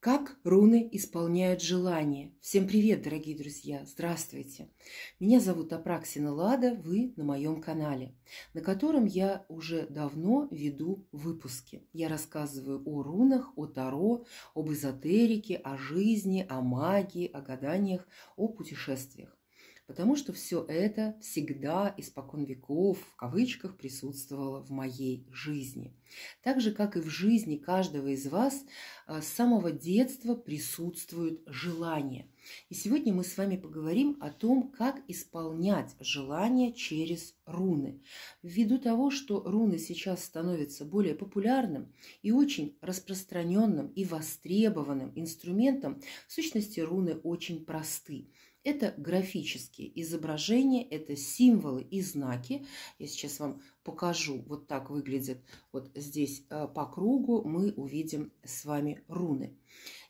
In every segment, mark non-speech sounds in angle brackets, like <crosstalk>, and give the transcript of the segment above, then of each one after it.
Как руны исполняют желания? Всем привет, дорогие друзья! Здравствуйте! Меня зовут Апраксина Лада, вы на моем канале, на котором я уже давно веду выпуски. Я рассказываю о рунах, о Таро, об эзотерике, о жизни, о магии, о гаданиях, о путешествиях потому что все это всегда испокон веков в кавычках присутствовало в моей жизни. Так же, как и в жизни каждого из вас, а, с самого детства присутствует желание. И сегодня мы с вами поговорим о том, как исполнять желания через руны. Ввиду того, что руны сейчас становятся более популярным и очень распространенным и востребованным инструментом, в сущности руны очень просты. Это графические изображения, это символы и знаки. Я сейчас вам покажу, вот так выглядит вот здесь э, по кругу, мы увидим с вами руны.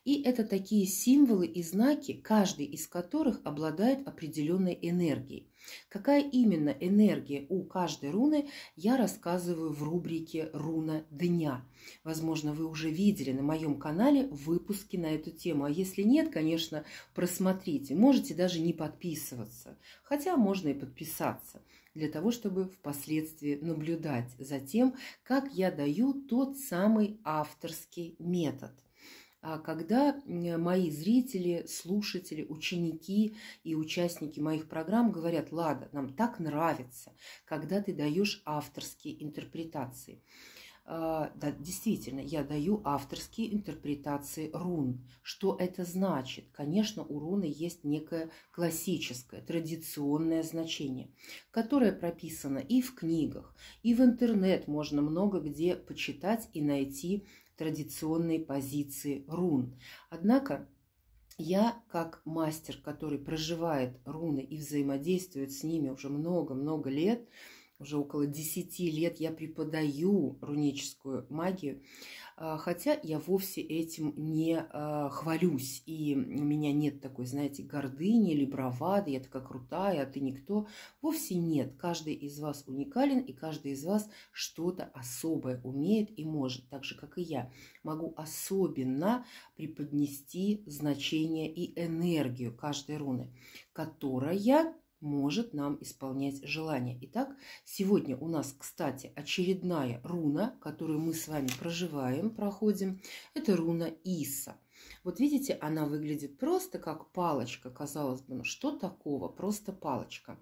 И это такие символы и знаки, каждый из которых обладает определенной энергией. Какая именно энергия у каждой руны, я рассказываю в рубрике «Руна дня». Возможно, вы уже видели на моем канале выпуски на эту тему, а если нет, конечно, просмотрите. Можете даже не подписываться, хотя можно и подписаться для того, чтобы впоследствии наблюдать за тем, как я даю тот самый авторский метод. А когда мои зрители, слушатели, ученики и участники моих программ говорят, Лада, нам так нравится, когда ты даешь авторские интерпретации. А, да, действительно, я даю авторские интерпретации рун. Что это значит? Конечно, у руны есть некое классическое, традиционное значение, которое прописано и в книгах, и в интернет можно много где почитать и найти традиционные позиции рун. Однако я, как мастер, который проживает руны и взаимодействует с ними уже много-много лет, уже около 10 лет я преподаю руническую магию, а, хотя я вовсе этим не а, хвалюсь, и у меня нет такой, знаете, гордыни или бравады, я такая крутая, а ты никто. Вовсе нет, каждый из вас уникален, и каждый из вас что-то особое умеет и может, так же, как и я. Могу особенно преподнести значение и энергию каждой руны, которая может нам исполнять желание. Итак, сегодня у нас, кстати, очередная руна, которую мы с вами проживаем, проходим. Это руна Иса. Вот видите, она выглядит просто как палочка. Казалось бы, ну что такого? Просто палочка.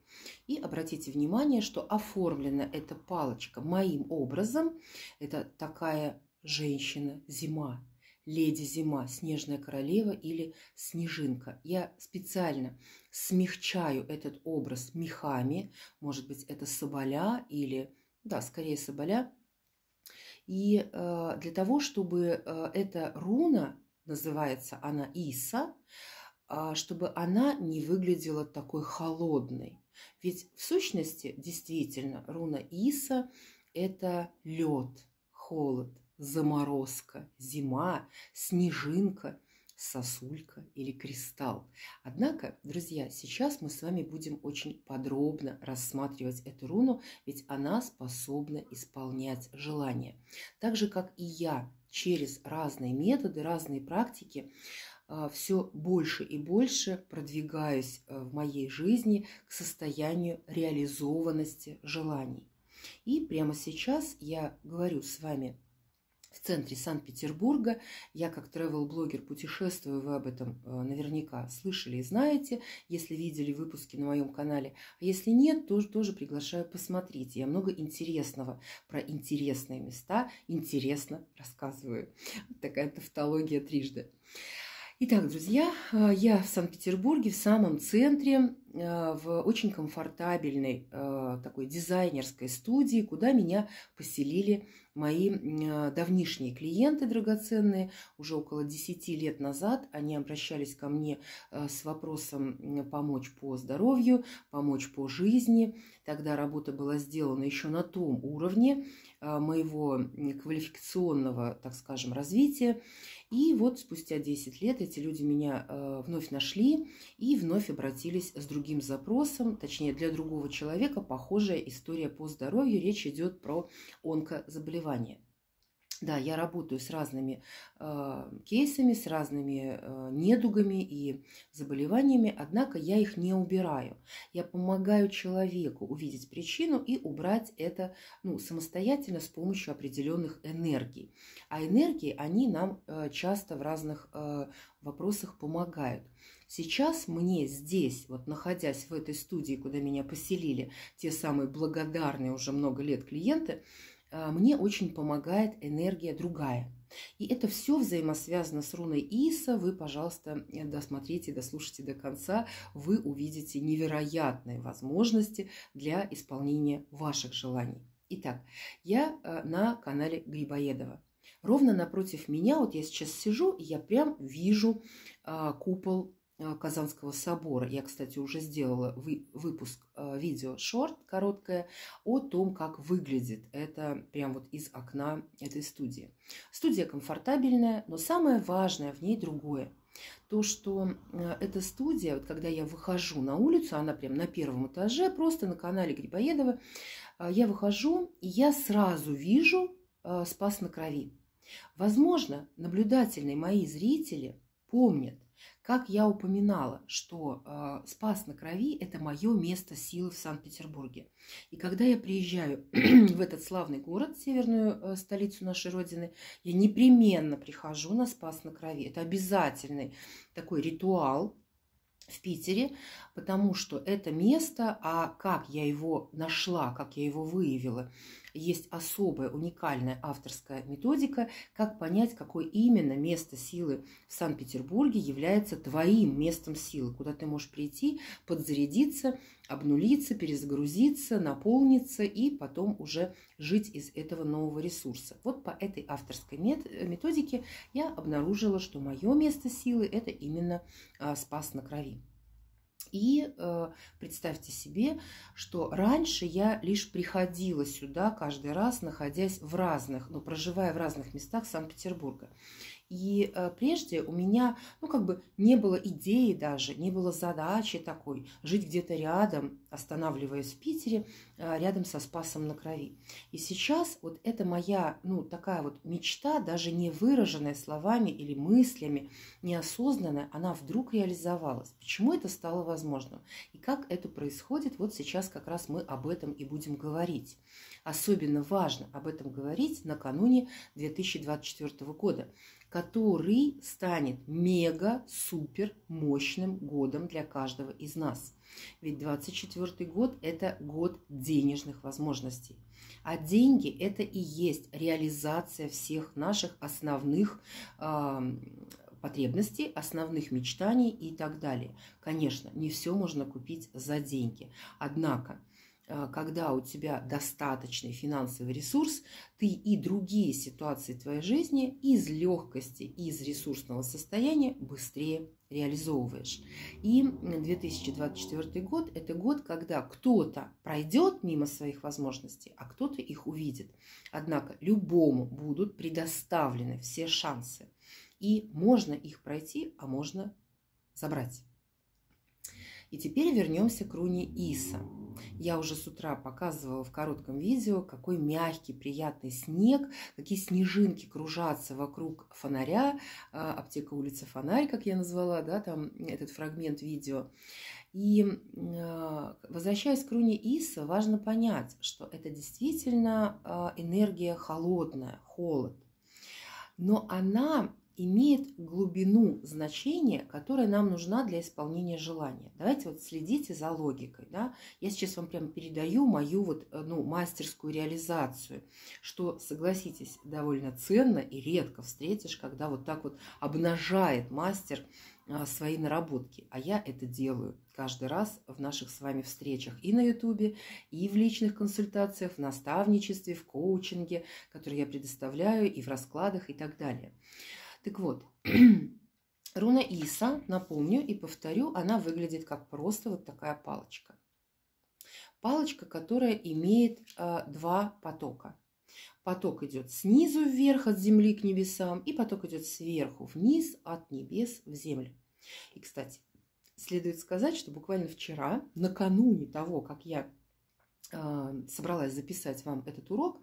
И обратите внимание, что оформлена эта палочка моим образом. Это такая женщина, зима, леди зима, снежная королева или снежинка. Я специально смягчаю этот образ мехами, может быть, это соболя или, да, скорее соболя. И э, для того, чтобы э, эта руна, называется она Иса, э, чтобы она не выглядела такой холодной. Ведь в сущности, действительно, руна Иса – это лед, холод – заморозка, зима, снежинка, сосулька или кристалл. Однако, друзья, сейчас мы с вами будем очень подробно рассматривать эту руну, ведь она способна исполнять желания. Так же, как и я через разные методы, разные практики, а, все больше и больше продвигаюсь э, в моей жизни к состоянию реализованности желаний. И прямо сейчас я говорю с вами центре Санкт-Петербурга. Я как travel-блогер путешествую, вы об этом э, наверняка слышали и знаете, если видели выпуски на моем канале. А если нет, то тоже приглашаю посмотреть. Я много интересного про интересные места интересно рассказываю. Такая тавтология трижды. Итак, друзья, э, я в Санкт-Петербурге, в самом центре а, в очень комфортабельной а, такой дизайнерской студии, куда меня поселили мои а, давнишние клиенты драгоценные. Уже около 10 лет назад они обращались ко мне с вопросом помочь по здоровью, помочь по жизни. Тогда работа была сделана еще на том уровне моего квалификационного, так скажем, развития. И вот спустя 10 лет эти люди меня вновь нашли и вновь обратились с другими другим запросам, точнее для другого человека похожая история по здоровью. Речь идет про онкозаболевание. Да, я работаю с разными э, кейсами, с разными э, недугами и заболеваниями, однако я их не убираю. Я помогаю человеку увидеть причину и убрать это ну, самостоятельно с помощью определенных энергий. А энергии, они нам э, часто в разных э, вопросах помогают. Сейчас мне здесь, вот находясь в этой студии, куда меня поселили те самые благодарные уже много лет клиенты, а, мне очень помогает энергия другая. И это все взаимосвязано с руной Иса. Вы, пожалуйста, досмотрите, дослушайте до конца. Вы увидите невероятные возможности для исполнения ваших желаний. Итак, я а, на канале Грибоедова. Ровно напротив меня, вот я сейчас сижу, и я прям вижу а, купол Э, Казанского собора. Я, кстати, уже сделала вы, выпуск э, видео шорт короткое о том, как выглядит это прям вот из окна этой студии. Студия комфортабельная, но самое важное в ней другое. То, что э, эта студия, вот когда я выхожу на улицу, она прям на первом этаже, просто на канале Грибоедова, я выхожу, и я сразу вижу «Спас на крови». Возможно, наблюдательные мои зрители помнят, как я упоминала, что э, Спас на Крови – это мое место силы в Санкт-Петербурге. И когда я приезжаю <clears throat> в этот славный город, северную э, столицу нашей Родины, я непременно прихожу на Спас на Крови. Это обязательный такой ритуал, в Питере, потому что это место, а как я его нашла, как я его выявила, есть особая уникальная авторская методика, как понять, какое именно место силы в Санкт-Петербурге является твоим местом силы, куда ты можешь прийти, подзарядиться, обнулиться, перезагрузиться, наполниться и потом уже жить из этого нового ресурса. Вот по этой авторской э, методике я обнаружила, что мое место силы – это именно а, спас на крови. И э, представьте себе, что раньше я лишь приходила сюда каждый раз, находясь в разных, ну, проживая в разных местах Санкт-Петербурга. И э, прежде у меня, ну, как бы не было идеи даже, не было задачи такой жить где-то рядом, останавливаясь в Питере, а, рядом со Спасом на Крови. И сейчас вот это моя, ну, такая вот мечта, даже не выраженная словами или мыслями, неосознанная, она вдруг реализовалась. Почему это стало возможным? И как это происходит? Вот сейчас как раз мы об этом и будем говорить. Особенно важно об этом говорить накануне 2024 года который станет мега-супер мощным годом для каждого из нас. Ведь 24 год – это год денежных возможностей. А деньги – это и есть реализация всех наших основных э, потребностей, основных мечтаний и так далее. Конечно, не все можно купить за деньги. Однако – Э, когда у тебя достаточный финансовый ресурс, ты и другие ситуации твоей жизни из легкости, из ресурсного состояния быстрее реализовываешь. И 2024 год – это год, когда кто-то пройдет мимо своих возможностей, а кто-то их увидит. Однако любому будут предоставлены все шансы. И можно их пройти, а можно забрать. И теперь вернемся к руне Иса – я уже с утра показывала в коротком видео, какой мягкий, приятный снег, какие снежинки кружатся вокруг фонаря, а, аптека улица Фонарь, как я назвала, да, там этот фрагмент видео. И а, возвращаясь к руне Иса, важно понять, что это действительно а, энергия холодная, холод. Но она имеет глубину значения, которая нам нужна для исполнения желания. Давайте вот следите за логикой. Да? Я сейчас вам прям передаю мою вот, э, ну, мастерскую реализацию, что, согласитесь, довольно ценно и редко встретишь, когда вот так вот обнажает мастер а, свои наработки. А я это делаю каждый раз в наших с вами встречах и на Ютубе, и в личных консультациях, в наставничестве, в коучинге, который я предоставляю, и в раскладах и так далее. Так вот, <clears throat> руна Иса, напомню и повторю, она выглядит как просто вот такая палочка. Палочка, которая имеет э, два потока. Поток идет снизу вверх от земли к небесам, и поток идет сверху вниз от небес в землю. И, кстати, следует сказать, что буквально вчера, накануне того, как я а, собралась записать вам этот урок.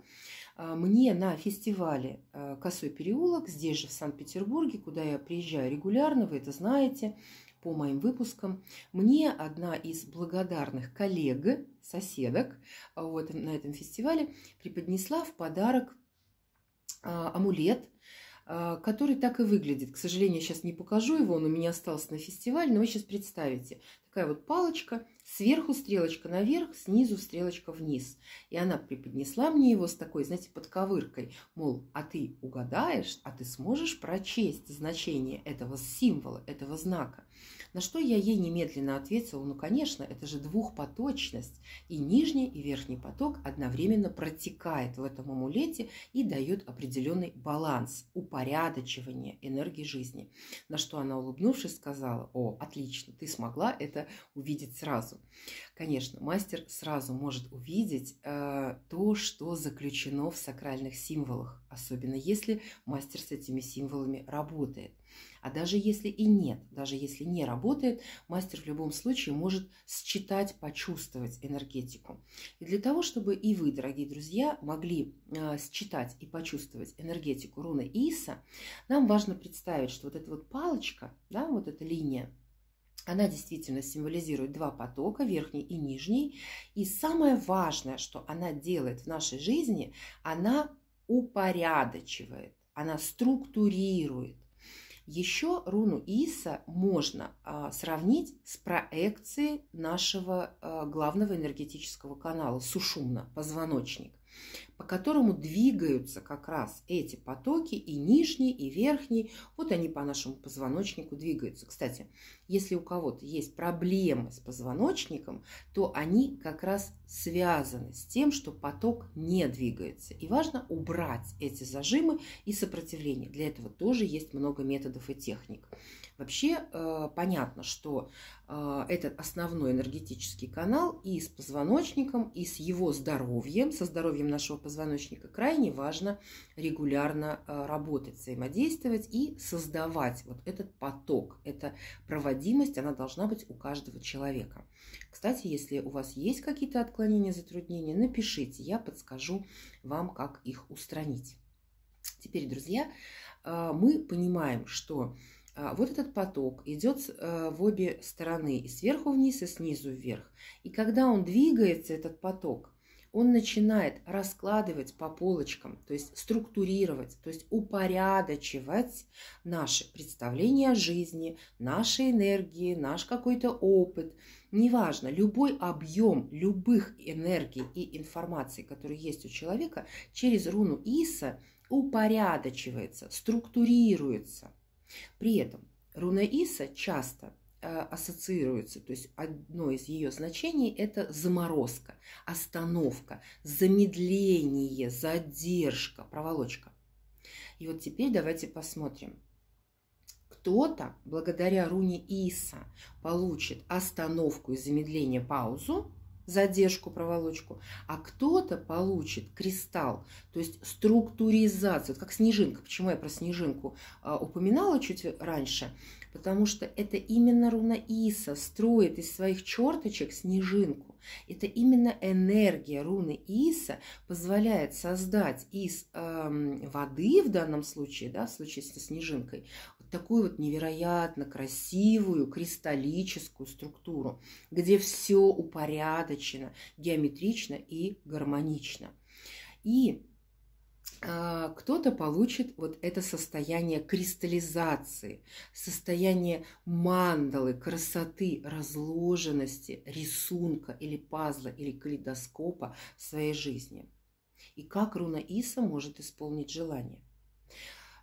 А, мне на фестивале а, «Косой переулок» здесь же, в Санкт-Петербурге, куда я приезжаю регулярно, вы это знаете, по моим выпускам. Мне одна из благодарных коллег, соседок вот, на этом фестивале преподнесла в подарок амулет, который так и выглядит. К сожалению, сейчас не покажу его, он у меня остался на фестивале, но вы сейчас представите такая вот палочка, сверху стрелочка наверх, снизу стрелочка вниз. И она преподнесла мне его с такой, знаете, подковыркой, мол, а ты угадаешь, а ты сможешь прочесть значение этого символа, этого знака. На что я ей немедленно ответила, ну, конечно, это же двухпоточность, и нижний, и верхний поток одновременно протекает в этом амулете и дает определенный баланс, упорядочивание энергии жизни. На что она, улыбнувшись, сказала, о, отлично, ты смогла это надо увидеть сразу. Конечно, мастер сразу может увидеть э, то, что заключено в сакральных символах, особенно если мастер с этими символами работает. А даже если и нет, даже если не работает, мастер в любом случае может считать, почувствовать энергетику. И для того, чтобы и вы, дорогие друзья, могли э, считать и почувствовать энергетику руны Иса, нам важно представить, что вот эта вот палочка, да, вот эта линия, она действительно символизирует два потока, верхний и нижний. И самое важное, что она делает в нашей жизни, она упорядочивает, она структурирует. Еще руну Иса можно а, сравнить с проекцией нашего а, главного энергетического канала сушумно, позвоночник по которому двигаются как раз эти потоки, и нижний, и верхний. Вот они по нашему позвоночнику двигаются. Кстати, если у кого-то есть проблемы с позвоночником, то они как раз связаны с тем, что поток не двигается. И важно убрать эти зажимы и сопротивление. Для этого тоже есть много методов и техник. Вообще э, понятно, что э, этот основной энергетический канал и с позвоночником, и с его здоровьем, со здоровьем нашего позвоночника, позвоночника, крайне важно регулярно э, работать, взаимодействовать и создавать вот этот поток. Эта проводимость, она должна быть у каждого человека. Кстати, если у вас есть какие-то отклонения, затруднения, напишите, я подскажу вам, как их устранить. Теперь, друзья, э, мы понимаем, что э, вот этот поток идет в обе стороны, и сверху вниз, и снизу вверх. И когда он двигается, этот поток, он начинает раскладывать по полочкам, то есть структурировать, то есть упорядочивать наши представления о жизни, наши энергии, наш какой-то опыт. Неважно, любой объем любых энергий и информации, которые есть у человека, через руну Иса упорядочивается, структурируется. При этом руна Иса часто – Э, ассоциируется, То есть одно из ее значений – это заморозка, остановка, замедление, задержка, проволочка. И вот теперь давайте посмотрим. Кто-то благодаря руне Иса получит остановку и замедление, паузу, задержку, проволочку, а кто-то получит кристалл, то есть структуризацию, как снежинка. Почему я про снежинку а, упоминала чуть раньше? Потому что это именно руна-иса строит из своих черточек снежинку. Это именно энергия руны Иса позволяет создать из э, воды в данном случае, да, в случае с снежинкой, такую вот невероятно красивую кристаллическую структуру, где все упорядочено, геометрично и гармонично. И а, кто-то получит вот это состояние кристаллизации, состояние мандалы, красоты, разложенности, рисунка или пазла, или калейдоскопа в своей жизни. И как руна Иса может исполнить желание?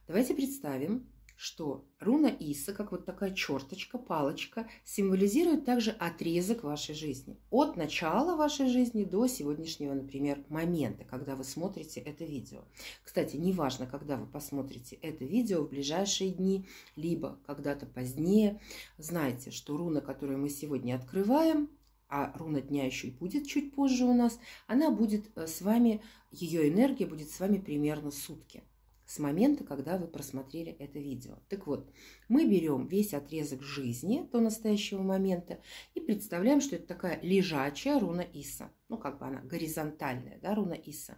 Давайте представим, что руна Иса, как вот такая черточка, палочка, символизирует также отрезок вашей жизни. От начала вашей жизни до сегодняшнего, например, момента, когда вы смотрите это видео. Кстати, неважно, когда вы посмотрите это видео в ближайшие дни, либо когда-то позднее, знайте, что руна, которую мы сегодня открываем, а руна дня еще и будет чуть позже у нас, она будет э, с вами, ее энергия будет с вами примерно сутки с момента, когда вы просмотрели это видео. Так вот, мы берем весь отрезок жизни до настоящего момента и представляем, что это такая лежачая руна Иса. Ну, как бы она горизонтальная, да, руна Иса.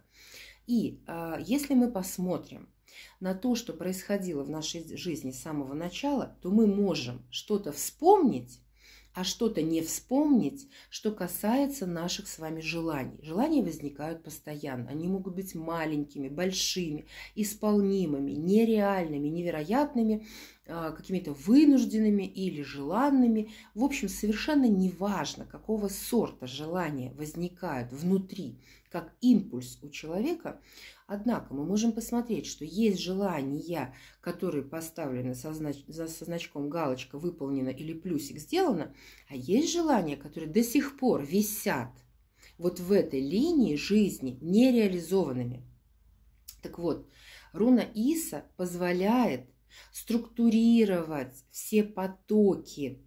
И э, если мы посмотрим на то, что происходило в нашей жизни с самого начала, то мы можем что-то вспомнить, а что-то не вспомнить, что касается наших с вами желаний. Желания возникают постоянно. Они могут быть маленькими, большими, исполнимыми, нереальными, невероятными а, какими-то вынужденными или желанными. В общем, совершенно неважно, какого сорта желания возникают внутри, как импульс у человека. Однако мы можем посмотреть, что есть желания, которые поставлены со, знач... со значком галочка выполнена или «плюсик сделано», а есть желания, которые до сих пор висят вот в этой линии жизни нереализованными. Так вот, руна Иса позволяет структурировать все потоки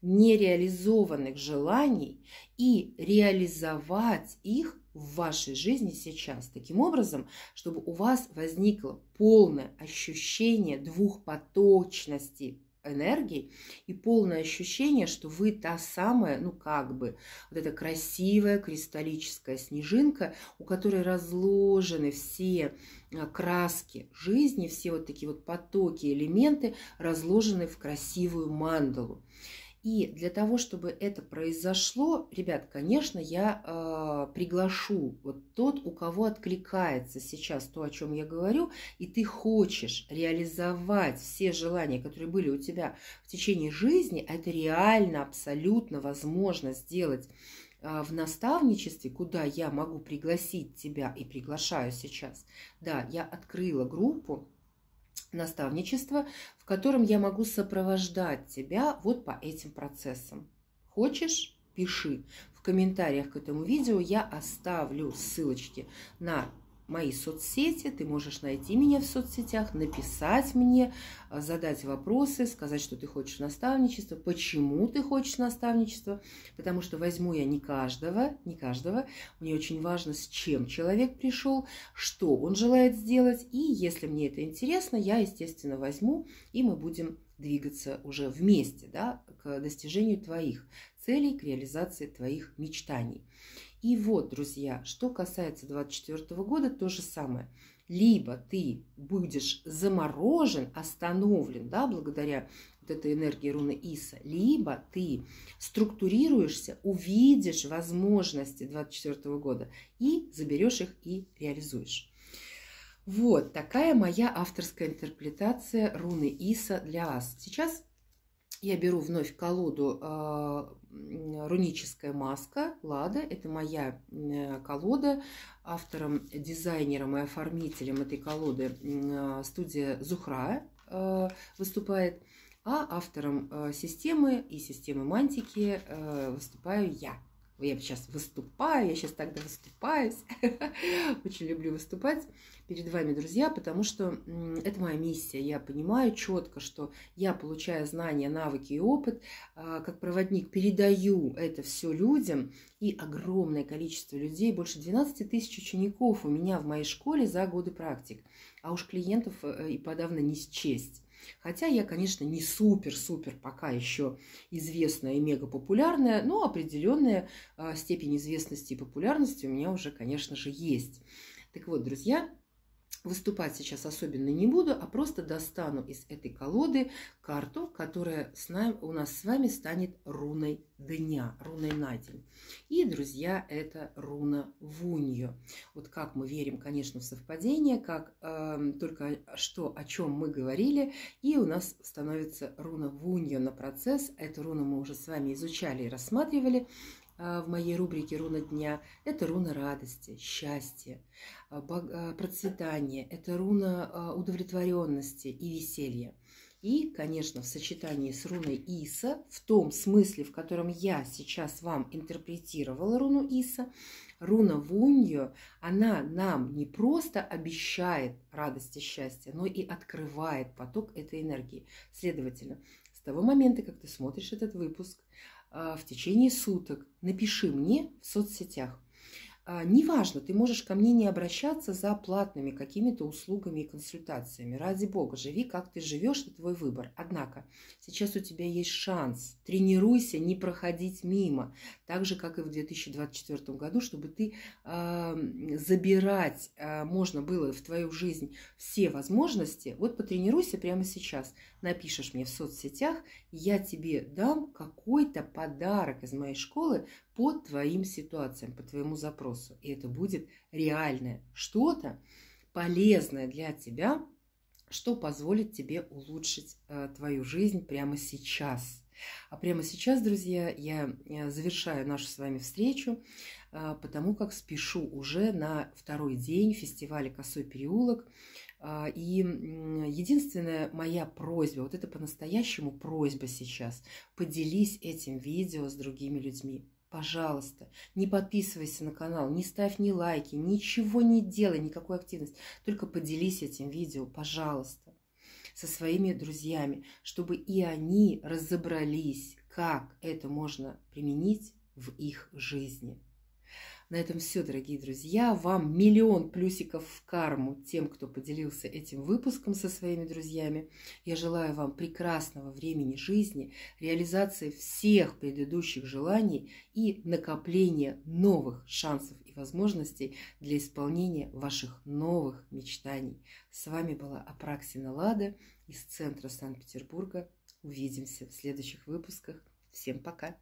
нереализованных желаний и реализовать их в вашей жизни сейчас таким образом, чтобы у вас возникло полное ощущение двухпоточности – энергии и полное ощущение, что вы та самая, ну как бы, вот эта красивая кристаллическая снежинка, у которой разложены все а, краски жизни, все вот такие вот потоки, элементы разложены в красивую мандалу. И для того, чтобы это произошло, ребят, конечно, я э, приглашу вот тот, у кого откликается сейчас то, о чем я говорю, и ты хочешь реализовать все желания, которые были у тебя в течение жизни, а это реально, абсолютно возможно сделать а, в наставничестве, куда я могу пригласить тебя и приглашаю сейчас. Да, я открыла группу наставничество, в котором я могу сопровождать тебя вот по этим процессам. Хочешь? Пиши. В комментариях к этому видео я оставлю ссылочки на мои соцсети, ты можешь найти меня в соцсетях, написать мне, э, задать вопросы, сказать, что ты хочешь наставничество, почему ты хочешь наставничество, потому что возьму я не каждого, не каждого. Мне очень важно, с чем человек пришел, что он желает сделать, и если мне это интересно, я, естественно, возьму, и мы будем двигаться уже вместе да, к достижению твоих целей, к реализации твоих мечтаний. И вот, друзья, что касается 2024 года, то же самое. Либо ты будешь заморожен, остановлен, да, благодаря вот этой энергии руны Иса, либо ты структурируешься, увидишь возможности 2024 года и заберешь их и реализуешь. Вот такая моя авторская интерпретация руны Иса для вас. Сейчас я беру вновь колоду э, «Руническая маска» Лада. Это моя э, колода. Автором, дизайнером и оформителем этой колоды э, студия «Зухра» э, выступает. А автором э, системы и системы мантики э, выступаю я я сейчас выступаю, я сейчас тогда выступаюсь. <laughs> Очень люблю выступать перед вами, друзья, потому что это моя миссия. Я понимаю четко, что я, получая знания, навыки и опыт, а, как проводник, передаю это все людям. И огромное количество людей, больше 12 тысяч учеников у меня в моей школе за годы практик. А уж клиентов э, и подавно не счесть. Хотя я, конечно, не супер-супер пока еще известная и мега популярная, но определенная а, степень известности и популярности у меня уже, конечно же, есть. Так вот, друзья, выступать сейчас особенно не буду, а просто достану из этой колоды карту, которая с нами, у нас с вами станет руной дня, руной на день. И, друзья, это руна Вунью. Вот как мы верим, конечно, в совпадение, как э, только что, о чем мы говорили, и у нас становится руна Вунью на процесс. Эту руну мы уже с вами изучали и рассматривали. Э, в моей рубрике «Руна дня» – это руна радости, счастья, э, э, процветания, это руна удовлетворенности и веселья. И, конечно, в сочетании с руной Иса, в том смысле, в котором я сейчас вам интерпретировала руну Иса, руна Вуньо, она нам не просто обещает радость и счастье, но и открывает поток этой энергии. Следовательно, с того момента, как ты смотришь этот выпуск, Э, в течение суток. Напиши мне в соцсетях. А, неважно, ты можешь ко мне не обращаться за платными какими-то услугами и консультациями. Ради бога, живи, как ты живешь, это твой выбор. Однако, сейчас у тебя есть шанс. Тренируйся не проходить мимо. Так же, как и в 2024 году, чтобы ты э, забирать э, можно было в твою жизнь все возможности. Вот потренируйся прямо сейчас. Напишешь мне в соцсетях, я тебе дам какой-то подарок из моей школы, по твоим ситуациям, по твоему запросу. И это будет реальное что-то полезное для тебя, что позволит тебе улучшить э, твою жизнь прямо сейчас – а прямо сейчас, друзья, я э, завершаю нашу с вами встречу, э, потому как спешу уже на второй день фестиваля «Косой переулок». Э, и единственная моя просьба, вот это по-настоящему просьба сейчас, поделись этим видео с другими людьми пожалуйста, не подписывайся на канал, не ставь ни лайки, ничего не делай, никакой активности. Только поделись этим видео, пожалуйста, со своими друзьями, чтобы и они разобрались, как это можно применить в их жизни. На этом все, дорогие друзья. Вам миллион плюсиков в карму тем, кто поделился этим выпуском со своими друзьями. Я желаю вам прекрасного времени жизни, реализации всех предыдущих желаний и накопления новых шансов и возможностей для исполнения ваших новых мечтаний. С вами была Апраксина Лада из центра Санкт-Петербурга. Увидимся в следующих выпусках. Всем пока!